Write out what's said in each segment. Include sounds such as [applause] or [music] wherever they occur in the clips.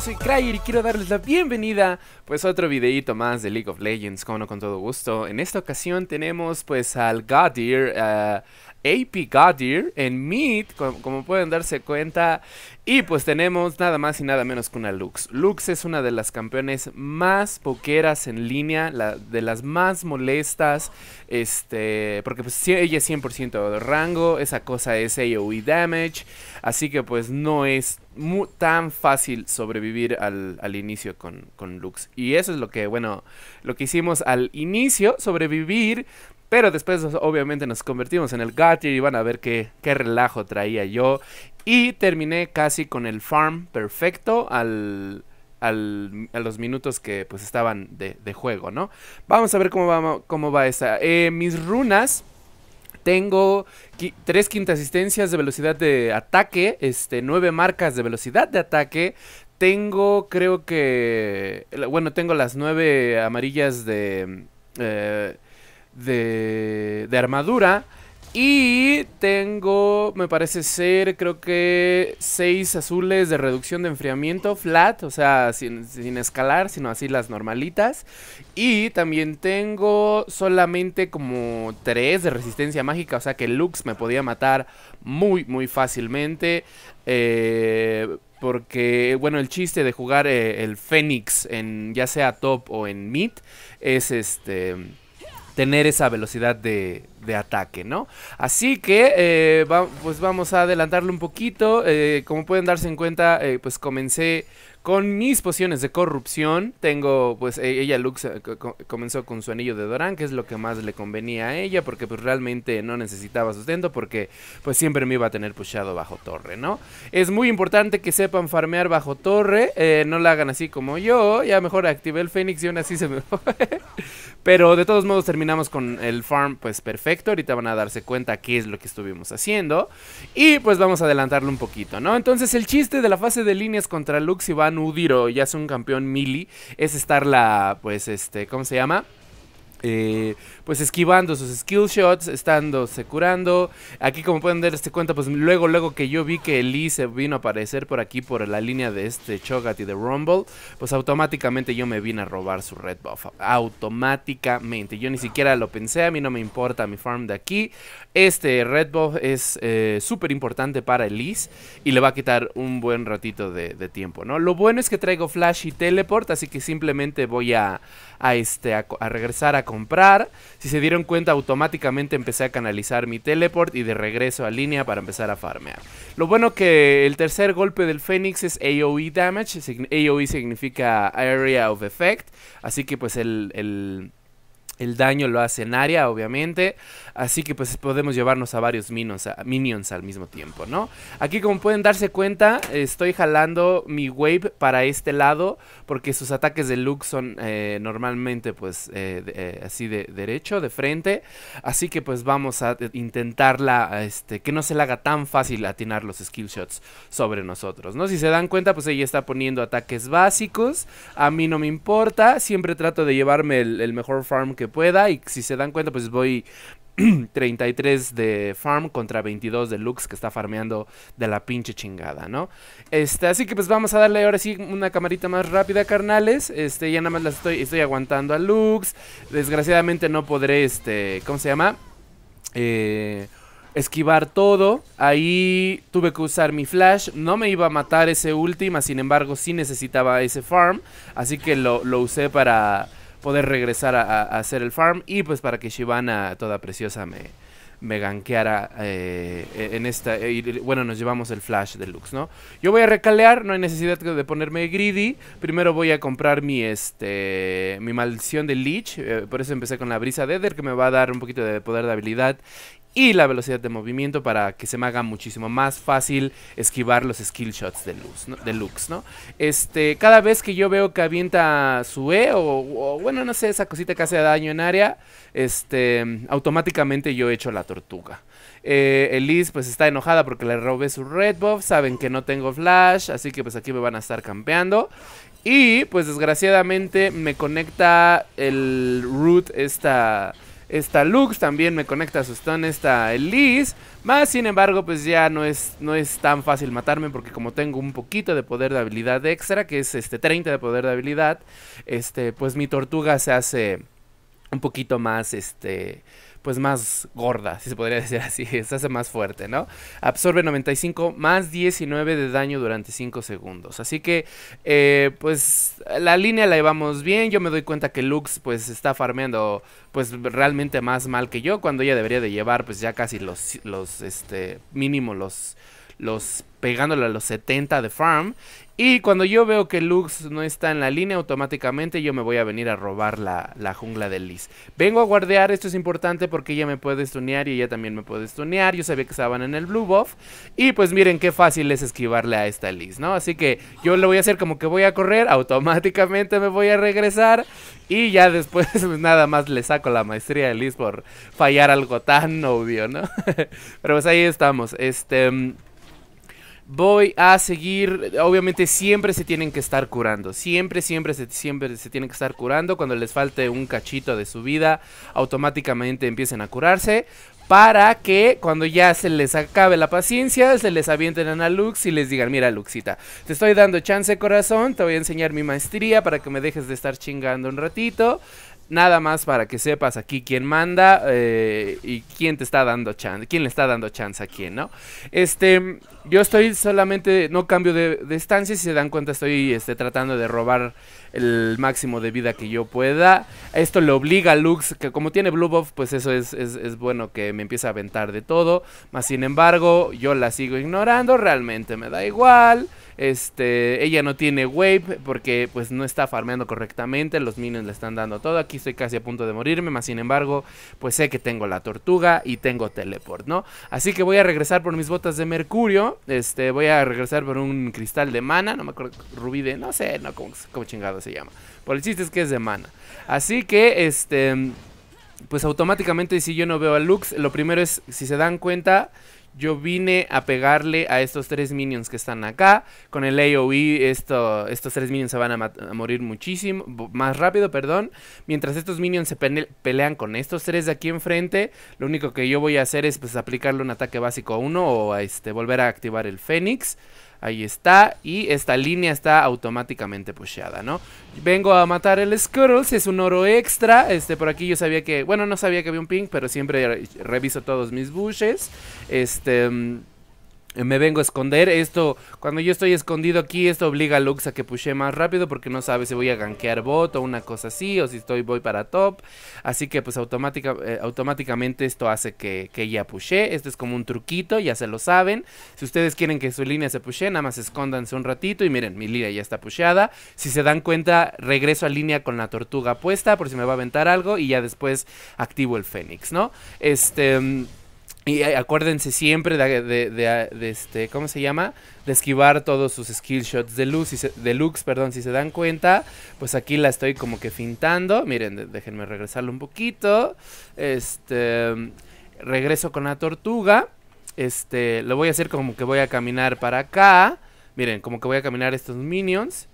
soy Cryer y quiero darles la bienvenida pues a otro videito más de League of Legends, como no con todo gusto. En esta ocasión tenemos pues al Godir, uh, eh, AP Godir en mid, como, pueden darse cuenta. Y pues tenemos nada más y nada menos que una Lux. Lux es una de las campeones más poqueras en línea, la, de las más molestas, este, porque pues ella es 100% de rango, esa cosa es AoE damage, así que pues no es tan fácil sobrevivir al, inicio con, Lux. Y eso es lo que, bueno, lo que hicimos al inicio, sobrevivir. Pero después obviamente nos convertimos en el Gartier y van a ver qué, relajo traía yo. Y terminé casi con el farm perfecto al, al, a los minutos que pues estaban de, de, juego, ¿no? Vamos a ver cómo va, cómo va eh, mis runas tengo 3 tres asistencias de velocidad de ataque, este, nueve marcas de velocidad de ataque. Tengo, creo que, bueno, tengo las nueve amarillas de, eh, de armadura. Y tengo, me parece ser, creo que 6 azules de reducción de enfriamiento flat, o sea, sin, escalar, sino así las normalitas. Y también tengo solamente como 3 de resistencia mágica, o sea que Lux me podía matar muy, muy fácilmente. Eh, porque, bueno, el chiste de jugar eh, el Fénix en ya sea top o en mid es este tener esa velocidad de, de ataque, ¿no? Así que, eh, pues vamos a adelantarlo un poquito. Eh, como pueden darse en cuenta, eh, pues comencé con mis pociones de corrupción. Tengo, pues e, ella Lux comenzó con su anillo de Dorán, que es lo que más le convenía a ella, porque pues realmente no necesitaba sustento, porque pues siempre me iba a tener pushado bajo torre, ¿no? Es muy importante que sepan farmear bajo torre, no la hagan así como yo, ya mejor activé el Fénix y aún así se me [laughs] fue. Pero de todos modos terminamos con el farm pues perfecto y Ahorita van a darse cuenta qué es lo que estuvimos haciendo. Y pues vamos a adelantarlo un poquito, ¿no? Entonces el chiste de la fase de líneas contra Lux y Van Udiro, ya es un campeón mili, es estar la, pues este, ¿cómo se llama? Eh, pues esquivando sus skill shots, estándose curando. Aquí como pueden darse este cuenta, pues luego, luego que yo vi que Elise vino a aparecer por aquí por la línea de este Chogat y de Rumble, pues automáticamente yo me vine a robar su red buff. Automáticamente. Yo ni siquiera lo pensé, a mí no me importa mi farm de aquí. Este red buff es eh, súper importante para Elise y le va a quitar un buen ratito de, tiempo, ¿no? Lo bueno es que traigo flash y teleport, así que simplemente voy a, este, a regresar a comprar. Si se dieron cuenta, automáticamente empecé a canalizar mi teleport y de regreso a línea para empezar a farmear. Lo bueno que el tercer golpe del Fénix es AOE Damage. AOE significa Area of Effect. Así que pues el, el el daño lo hace en área, obviamente. Así que pues podemos llevarnos a varios minions, minions al mismo tiempo, ¿no? Aquí como pueden darse cuenta, estoy jalando mi wave para este lado. Porque sus ataques de Luke son eh, normalmente pues eh, eh, así de derecho, de frente. Así que pues vamos a intentarla, este, que no se le haga tan fácil atinar los skill shots sobre nosotros, ¿no? Si se dan cuenta, pues ella está poniendo ataques básicos. A mí no me importa, siempre trato de llevarme el mejor farm que pueda. Y si se dan cuenta, pues voy 33 [clears throat] de farm contra 22 de Lux que está farmeando de la pinche chingada, ¿no? Este, así que pues vamos a darle ahora sí una camarita más rápida, carnales. Este, ya nada más la estoy, estoy aguantando a Lux. Desgraciadamente no podré, este, ¿cómo se llama? Eh, esquivar todo. Ahí tuve que usar mi flash. No me iba a matar ese última, sin embargo, sí necesitaba ese farm. Así que lo, lo usé para poder regresar a, hacer el farm y pues para que Shivana toda preciosa me, me ganqueara eh, en esta... Eh, bueno, nos llevamos el flash deluxe, ¿no? Yo voy a recalear, no hay necesidad de ponerme greedy. Primero voy a comprar mi, este, mi maldición de leech. Eh, por eso empecé con la brisa de Eder, que me va a dar un poquito de poder de habilidad y la velocidad de movimiento para que se me haga muchísimo más fácil esquivar los skill shots de, luz, Lux, ¿no? Este, cada vez que yo veo que avienta su E o, bueno, no sé, esa cosita que hace daño en área, este, automáticamente yo echo la tortuga. Eh, Elise pues está enojada porque le robé su red buff, saben que no tengo flash, así que pues aquí me van a estar campeando. Y pues desgraciadamente me conecta el root esta esta Lux, también me conecta a su stun esta Elise. Más sin embargo, pues ya no es, no es tan fácil matarme porque como tengo un poquito de poder de habilidad extra, que es este 30 de poder de habilidad, este, pues mi tortuga se hace un poquito más, este, pues más gorda, si se podría [laughs] decir así, se hace más fuerte, ¿no? Absorbe 95 más 19 de daño durante 5 segundos. Así que, eh, pues la línea la llevamos bien. Yo me doy cuenta que Lux, pues está farmeando, pues realmente más mal que yo, cuando ella debería de llevar, pues ya casi los, los, este, mínimo los los pegándole a los 70 de farm. Y cuando yo veo que Lux no está en la línea, automáticamente yo me voy a venir a robar la, la jungla de Liz. Vengo a guardear, esto es importante porque ella me puede stunear y ella también me puede stunear. Yo sabía que estaban en el blue buff. Y pues miren qué fácil es esquivarle a esta Liz, ¿no? Así que yo le voy a hacer como que voy a correr, automáticamente me voy a regresar. Y ya después [laughs] pues nada más le saco la maestría de Liz por fallar algo tan obvio, ¿no? [laughs] Pero pues ahí estamos. Este... Mm, voy a seguir, obviamente siempre se tienen que estar curando, siempre, siempre, se, siempre se tienen que estar curando, cuando les falte un cachito de su vida, automáticamente empiecen a curarse, para que cuando ya se les acabe la paciencia, se les avienten a Lux y les digan, mira Luxita, te estoy dando chance corazón, te voy a enseñar mi maestría para que me dejes de estar chingando un ratito, Nada más para que sepas aquí quién manda eh, y quién te está dando chance, quién le está dando chance a quién, ¿no? Este, yo estoy solamente, no cambio de, estancia, si se dan cuenta estoy este, tratando de robar el máximo de vida que yo pueda. Esto le obliga a Lux, que como tiene Blue Buff, pues eso es, es bueno que me empiece a aventar de todo. Más sin embargo, yo la sigo ignorando, realmente me da igual. Este, ella no tiene wave porque pues no está farmeando correctamente, los minions le están dando todo. Aquí estoy casi a punto de morirme, más sin embargo, pues sé que tengo la tortuga y tengo teleport, ¿no? Así que voy a regresar por mis botas de mercurio, este, voy a regresar por un cristal de mana, no me acuerdo, rubí de, no sé, no, ¿cómo como chingado se llama. Por el chiste es que es de mana. Así que, este pues automáticamente si yo no veo a Lux, lo primero es, si se dan cuenta, yo vine a pegarle a estos tres minions que están acá. Con el AOE esto, estos tres minions se van a, morir muchísimo, más rápido, perdón. Mientras estos minions se pelean con estos tres de aquí enfrente, lo único que yo voy a hacer es pues aplicarle un ataque básico a uno o este, volver a activar el Fénix. Ahí está. Y esta línea está automáticamente pusheada, ¿no? Vengo a matar el Skrulls. Es un oro extra. Este, por aquí yo sabía que... Bueno, no sabía que había un ping, pero siempre reviso todos mis bushes. Este... Mm, me vengo a esconder. Esto, cuando yo estoy escondido aquí, esto obliga a Lux a que pushe más rápido porque no sabe si voy a ganquear bot o una cosa así, o si estoy voy para top. Así que pues eh, automáticamente esto hace que, que ella pushe. Esto es como un truquito, ya se lo saben. Si ustedes quieren que su línea se pushe, nada más escóndanse un ratito y miren, mi línea ya está pusheada. Si se dan cuenta, regreso a línea con la tortuga puesta por si me va a aventar algo y ya después activo el fénix, ¿no? Este... Mm, y eh, acuérdense siempre ah, de, este, ¿cómo se llama? De esquivar todos sus skill shots de luz, de lux, perdón, si se dan cuenta, pues aquí la estoy como que fintando. Miren, déjenme regresarlo un poquito. Este, regreso con la tortuga. Este, lo voy a hacer como que voy a caminar para acá. Miren, como que voy a caminar estos minions.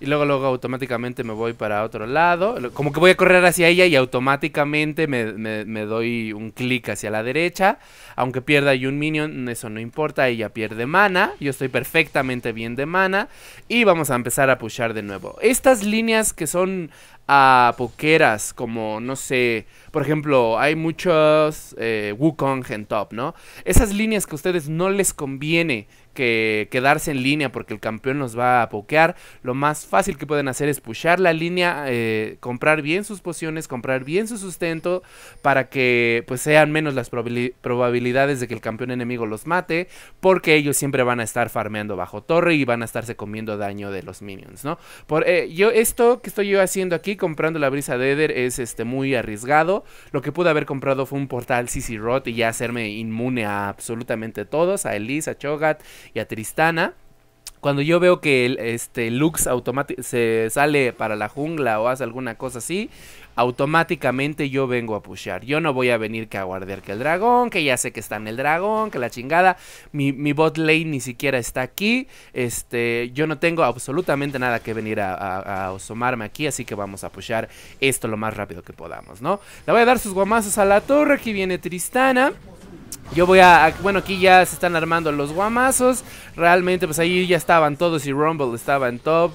Y luego, luego automáticamente me voy para otro lado. Como que voy a correr hacia ella y automáticamente me, doy un clic hacia la derecha. Aunque pierda y un minion, eso no importa. Ella pierde mana. Yo estoy perfectamente bien de mana. Y vamos a empezar a pushar de nuevo. Estas líneas que son a poqueras como, no sé, por ejemplo, hay muchos eh, Wukong en top, ¿no? Esas líneas que a ustedes no les conviene que quedarse en línea porque el campeón los va a pokear, lo más fácil que pueden hacer es pushar la línea, eh, comprar bien sus pociones, comprar bien su sustento para que pues sean menos las probabilidades de que el campeón enemigo los mate, porque ellos siempre van a estar farmeando bajo torre y van a estarse comiendo daño de los minions, ¿no? Por, eh, yo esto que estoy yo haciendo aquí comprando la brisa de Eder es este, muy arriesgado. Lo que pude haber comprado fue un portal CC Rot y ya hacerme inmune a absolutamente todos, a Elise, a Chogat y a Tristana cuando yo veo que el, este Lux se sale para la jungla o hace alguna cosa así, automáticamente yo vengo a pushar. Yo no voy a venir que a guardar que el dragón, que ya sé que está en el dragón, que la chingada. Mi, mi bot lane ni siquiera está aquí. Este, yo no tengo absolutamente nada que venir a, a, aquí, así que vamos a pushar esto lo más rápido que podamos, ¿no? Le voy a dar sus guamazos a la torre, aquí viene Tristana. Yo voy a, Bueno, aquí ya se están armando los guamazos. Realmente, pues ahí ya estaban todos y Rumble estaba en top.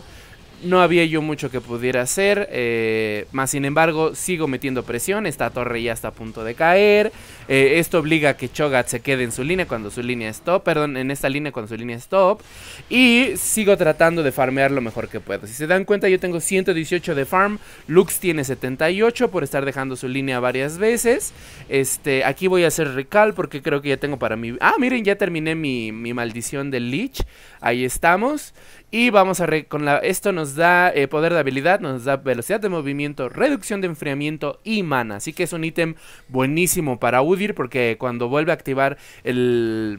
No había yo mucho que pudiera hacer, eh, más sin embargo sigo metiendo presión, esta torre ya está a punto de caer, eh, esto obliga a que Chogat se quede en su línea cuando su línea es top, perdón, en esta línea cuando su línea es top, y sigo tratando de farmear lo mejor que puedo. Si se dan cuenta yo tengo 118 de farm, Lux tiene 78 por estar dejando su línea varias veces, este, aquí voy a hacer recal porque creo que ya tengo para mi... Ah, miren, ya terminé mi, mi maldición del leech, ahí estamos, y vamos a... con esto nos da eh, poder de habilidad, nos da velocidad de movimiento, reducción de enfriamiento y mana. Así que es un ítem buenísimo para Udir porque cuando vuelve a activar el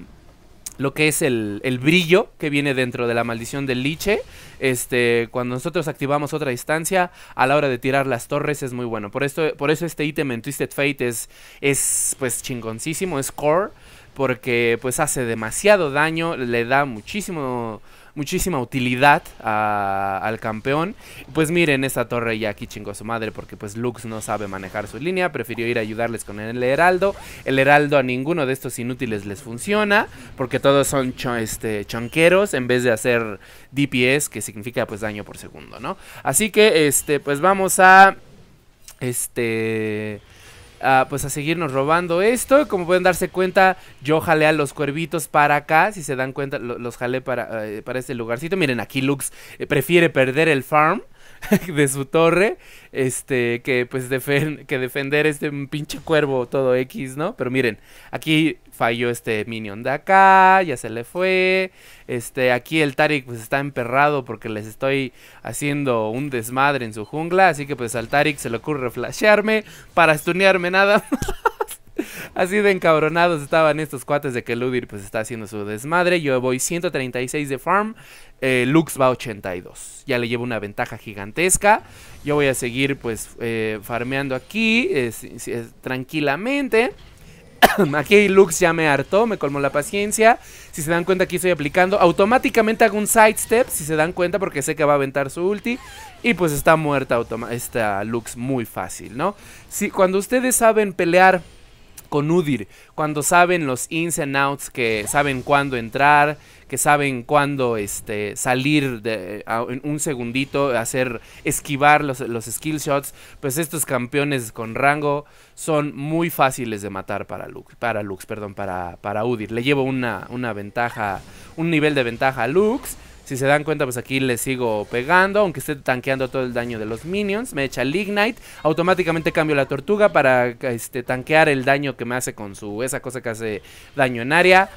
lo que es el, el, brillo que viene dentro de la maldición del liche. Este, cuando nosotros activamos otra distancia, a la hora de tirar las torres es muy bueno. Por, esto, por eso este ítem en Twisted Fate es, es pues chingoncísimo, es core porque pues hace demasiado daño, le da muchísimo muchísima utilidad al campeón. Pues miren, esta torre ya aquí chingó su madre porque pues Lux no sabe manejar su línea, prefirió ir a ayudarles con el heraldo. El heraldo a ninguno de estos inútiles les funciona porque todos son este, chonqueros en vez de hacer DPS que significa pues daño por segundo, ¿no? Así que este pues vamos a este pues a seguirnos robando esto. Como pueden darse cuenta, yo jalé a los cuervitos para acá. Si se dan cuenta, los jalé para, eh, para este lugarcito. Miren, aquí Lux eh, prefiere perder el farm [laughs] de su torre, este, que pues que defender este pinche cuervo todo X, ¿no? Pero miren, aquí falló este minion de acá, ya se le fue, este, aquí el Tarik pues está emperrado porque les estoy haciendo un desmadre en su jungla, así que pues al Tarik se le ocurre flashearme para stunearme nada Así de encabronados estaban estos cuates de que Ludir pues está haciendo su desmadre. Yo voy 136 de farm, eh, Lux va 82. Ya le llevo una ventaja gigantesca. Yo voy a seguir pues eh, farmeando aquí tranquilamente. [coughs] Aquí Lux ya me hartó, me colmó la paciencia. Si se dan cuenta, aquí estoy aplicando. Automáticamente hago un sidestep, si se dan cuenta, porque sé que va a aventar su ulti. Y pues está muerta esta Lux muy fácil, ¿no? Si cuando ustedes saben pelear con Udir, cuando saben los ins and outs, que saben cuándo entrar, que saben cuándo este, salir en un segundito, hacer esquivar los, los skill shots, pues estos campeones con rango son muy fáciles de matar para Lux, para Lux, perdón, para, para Udir. Le llevo una, una ventaja, un nivel de ventaja a Lux. Si se dan cuenta, pues aquí le sigo pegando, aunque esté tanqueando todo el daño de los minions. Me echa el Ignite, automáticamente cambio la tortuga para este, tanquear el daño que me hace con su... Esa cosa que hace daño en área.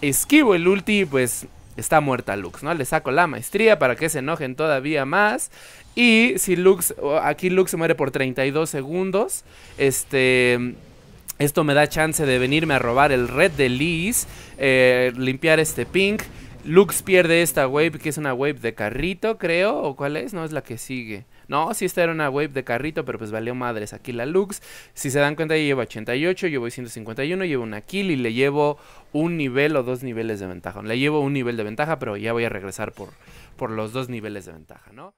Esquivo el ulti, pues está muerta Lux, ¿no? Le saco la maestría para que se enojen todavía más. Y si Lux, aquí Lux se muere por 32 segundos, este... Esto me da chance de venirme a robar el red de Liz, eh, limpiar este pink, Lux pierde esta wave, que es una wave de carrito, creo. ¿O cuál es? No, es la que sigue. No, sí, esta era una wave de carrito, pero pues valió madres. Aquí la Lux. Si se dan cuenta, llevo 88, yo voy 151, llevo una kill y le llevo un nivel o dos niveles de ventaja. Le llevo un nivel de ventaja, pero ya voy a regresar por, por los dos niveles de ventaja, ¿no?